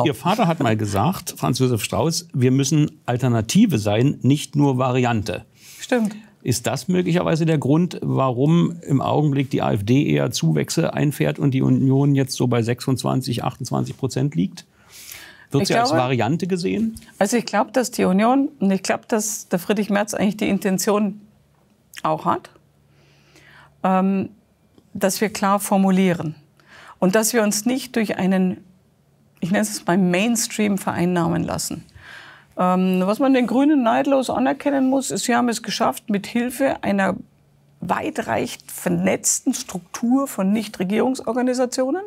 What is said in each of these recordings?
auch. Genau. Ihr Vater hat mal gesagt, Franz Josef Strauß, wir müssen Alternative sein, nicht nur Variante. Stimmt. Ist das möglicherweise der Grund, warum im Augenblick die AfD eher Zuwächse einfährt und die Union jetzt so bei 26, 28 Prozent liegt? Wird sie glaube, als Variante gesehen? Also ich glaube, dass die Union und ich glaube, dass der Friedrich Merz eigentlich die Intention auch hat, ähm, dass wir klar formulieren und dass wir uns nicht durch einen ich nenne es mal Mainstream vereinnahmen lassen. Ähm, was man den Grünen neidlos anerkennen muss, ist, sie haben es geschafft, mit Hilfe einer weitreichend vernetzten Struktur von Nichtregierungsorganisationen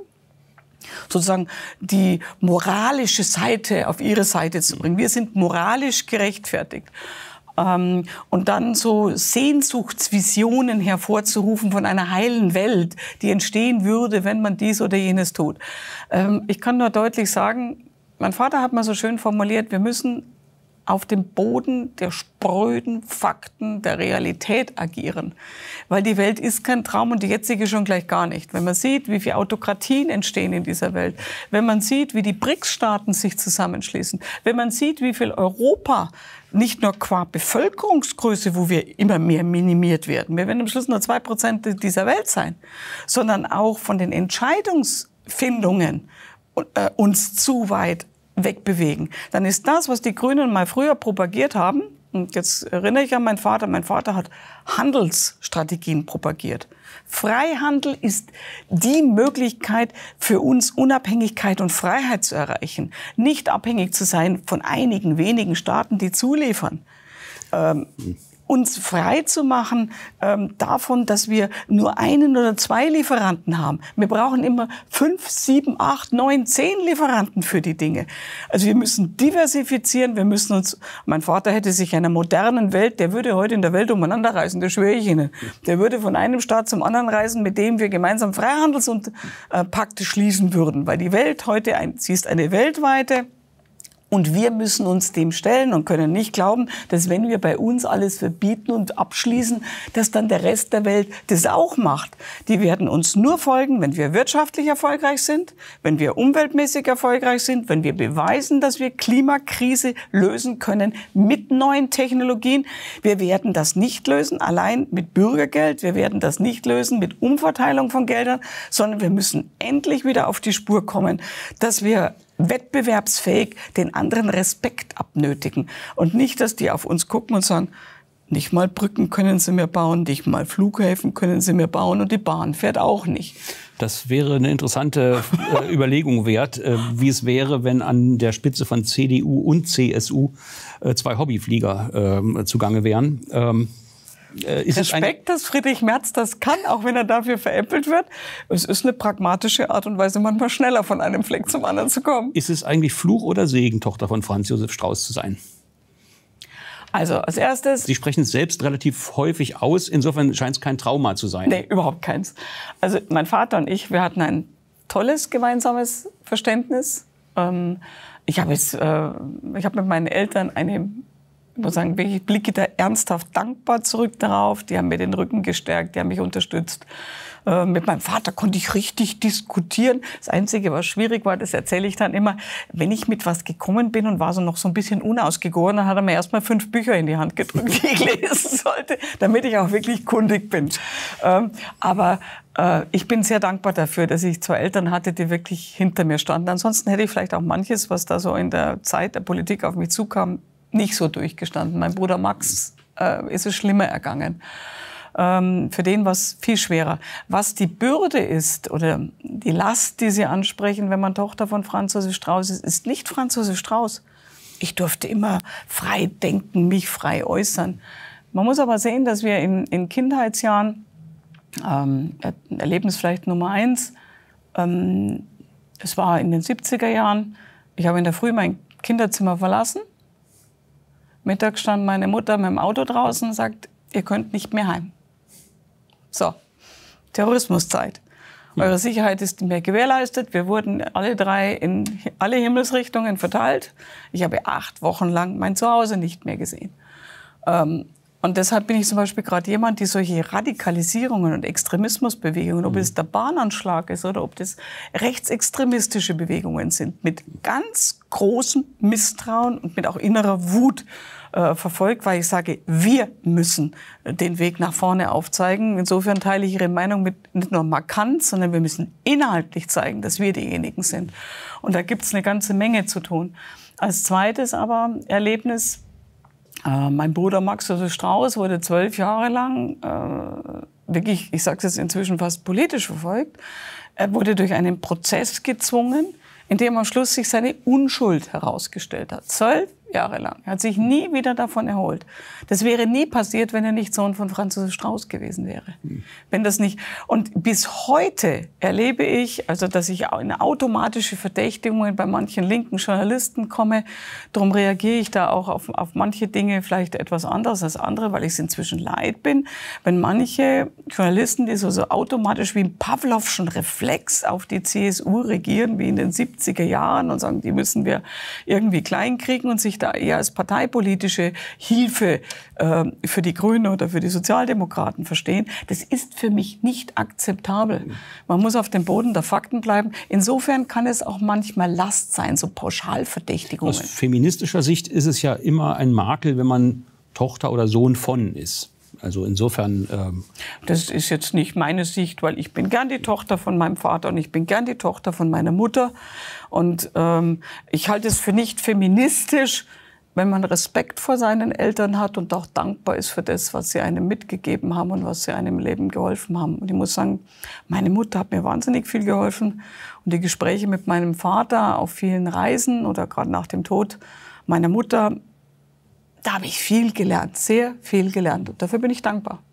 sozusagen die moralische Seite auf ihre Seite zu bringen. Wir sind moralisch gerechtfertigt. Ähm, und dann so Sehnsuchtsvisionen hervorzurufen von einer heilen Welt, die entstehen würde, wenn man dies oder jenes tut. Ähm, ich kann nur deutlich sagen, mein Vater hat mal so schön formuliert, wir müssen auf dem Boden der spröden Fakten der Realität agieren. Weil die Welt ist kein Traum und die jetzige schon gleich gar nicht. Wenn man sieht, wie viele Autokratien entstehen in dieser Welt, wenn man sieht, wie die BRICS-Staaten sich zusammenschließen, wenn man sieht, wie viel Europa nicht nur qua Bevölkerungsgröße, wo wir immer mehr minimiert werden, wir werden am Schluss nur zwei Prozent dieser Welt sein, sondern auch von den Entscheidungsfindungen äh, uns zu weit wegbewegen. Dann ist das, was die Grünen mal früher propagiert haben, und jetzt erinnere ich an meinen Vater, mein Vater hat Handelsstrategien propagiert. Freihandel ist die Möglichkeit für uns Unabhängigkeit und Freiheit zu erreichen, nicht abhängig zu sein von einigen wenigen Staaten, die zuliefern. Ähm, mhm uns frei zu machen ähm, davon, dass wir nur einen oder zwei Lieferanten haben. Wir brauchen immer fünf, sieben, acht, neun, zehn Lieferanten für die Dinge. Also wir müssen diversifizieren, wir müssen uns, mein Vater hätte sich einer modernen Welt, der würde heute in der Welt umeinander reisen, das schwöre ich Ihnen. Der würde von einem Staat zum anderen reisen, mit dem wir gemeinsam Freihandelspakte äh, schließen würden, weil die Welt heute, ein, sie ist eine weltweite, und wir müssen uns dem stellen und können nicht glauben, dass wenn wir bei uns alles verbieten und abschließen, dass dann der Rest der Welt das auch macht. Die werden uns nur folgen, wenn wir wirtschaftlich erfolgreich sind, wenn wir umweltmäßig erfolgreich sind, wenn wir beweisen, dass wir Klimakrise lösen können mit neuen Technologien. Wir werden das nicht lösen allein mit Bürgergeld. Wir werden das nicht lösen mit Umverteilung von Geldern, sondern wir müssen endlich wieder auf die Spur kommen, dass wir wettbewerbsfähig den anderen Respekt abnötigen. Und nicht, dass die auf uns gucken und sagen, nicht mal Brücken können sie mir bauen, nicht mal Flughäfen können sie mir bauen und die Bahn fährt auch nicht. Das wäre eine interessante äh, Überlegung wert, äh, wie es wäre, wenn an der Spitze von CDU und CSU äh, zwei Hobbyflieger ähm, zugange wären. Ähm, äh, ist Respekt, dass Friedrich Merz das kann, auch wenn er dafür veräppelt wird. Es ist eine pragmatische Art und Weise, manchmal schneller von einem Fleck zum anderen zu kommen. Ist es eigentlich Fluch oder Segen, Tochter von Franz Josef Strauß zu sein? Also als erstes. Sie sprechen es selbst relativ häufig aus. Insofern scheint es kein Trauma zu sein. Nee, überhaupt keins. Also mein Vater und ich, wir hatten ein tolles gemeinsames Verständnis. Ähm, ich habe äh, ich habe mit meinen Eltern eine ich muss sagen, ich blicke da ernsthaft dankbar zurück darauf. Die haben mir den Rücken gestärkt, die haben mich unterstützt. Äh, mit meinem Vater konnte ich richtig diskutieren. Das Einzige, was schwierig war, das erzähle ich dann immer, wenn ich mit was gekommen bin und war so noch so ein bisschen unausgegoren, dann hat er mir erstmal fünf Bücher in die Hand gedrückt, die ich lesen sollte, damit ich auch wirklich kundig bin. Ähm, aber äh, ich bin sehr dankbar dafür, dass ich zwei Eltern hatte, die wirklich hinter mir standen. Ansonsten hätte ich vielleicht auch manches, was da so in der Zeit der Politik auf mich zukam, nicht so durchgestanden. Mein Bruder Max äh, ist es schlimmer ergangen. Ähm, für den war es viel schwerer. Was die Bürde ist oder die Last, die Sie ansprechen, wenn man Tochter von Franz Josef Strauß ist, ist nicht Franz Josef Strauß. Ich durfte immer frei denken, mich frei äußern. Man muss aber sehen, dass wir in, in Kindheitsjahren, ähm, Erlebnis vielleicht Nummer eins, ähm, es war in den 70er Jahren, ich habe in der Früh mein Kinderzimmer verlassen Mittag stand meine Mutter mit dem Auto draußen und sagt, ihr könnt nicht mehr heim. So, Terrorismuszeit. Eure Sicherheit ist nicht mehr gewährleistet. Wir wurden alle drei in alle Himmelsrichtungen verteilt. Ich habe acht Wochen lang mein Zuhause nicht mehr gesehen. Ähm, und deshalb bin ich zum Beispiel gerade jemand, die solche Radikalisierungen und Extremismusbewegungen, ob mhm. es der Bahnanschlag ist oder ob das rechtsextremistische Bewegungen sind, mit ganz großem Misstrauen und mit auch innerer Wut äh, verfolgt, weil ich sage, wir müssen den Weg nach vorne aufzeigen. Insofern teile ich Ihre Meinung mit nicht nur markant, sondern wir müssen inhaltlich zeigen, dass wir diejenigen sind. Und da gibt es eine ganze Menge zu tun. Als zweites aber Erlebnis äh, mein Bruder Max Josef also Strauß wurde zwölf Jahre lang äh, wirklich, ich sage es jetzt inzwischen fast politisch verfolgt. Er wurde durch einen Prozess gezwungen, in dem am Schluss sich seine Unschuld herausgestellt hat. Zwölf Jahre lang. Er hat sich nie wieder davon erholt. Das wäre nie passiert, wenn er nicht Sohn von Franz Strauß gewesen wäre. Mhm. Wenn das nicht. Und bis heute erlebe ich, also dass ich in automatische Verdächtigungen bei manchen linken Journalisten komme. Darum reagiere ich da auch auf, auf manche Dinge vielleicht etwas anders als andere, weil ich es inzwischen leid bin. Wenn manche Journalisten, die so, so automatisch wie im Pavlovschen Reflex auf die CSU regieren, wie in den 70er Jahren und sagen, die müssen wir irgendwie kleinkriegen und sich da eher als parteipolitische Hilfe äh, für die Grünen oder für die Sozialdemokraten verstehen. Das ist für mich nicht akzeptabel. Man muss auf dem Boden der Fakten bleiben. Insofern kann es auch manchmal Last sein, so Pauschalverdächtigungen. Aus feministischer Sicht ist es ja immer ein Makel, wenn man Tochter oder Sohn von ist. Also insofern. Ähm das ist jetzt nicht meine Sicht, weil ich bin gern die Tochter von meinem Vater und ich bin gern die Tochter von meiner Mutter. Und ähm, ich halte es für nicht feministisch, wenn man Respekt vor seinen Eltern hat und auch dankbar ist für das, was sie einem mitgegeben haben und was sie einem im Leben geholfen haben. Und ich muss sagen, meine Mutter hat mir wahnsinnig viel geholfen. Und die Gespräche mit meinem Vater auf vielen Reisen oder gerade nach dem Tod meiner Mutter da habe ich viel gelernt, sehr viel gelernt und dafür bin ich dankbar.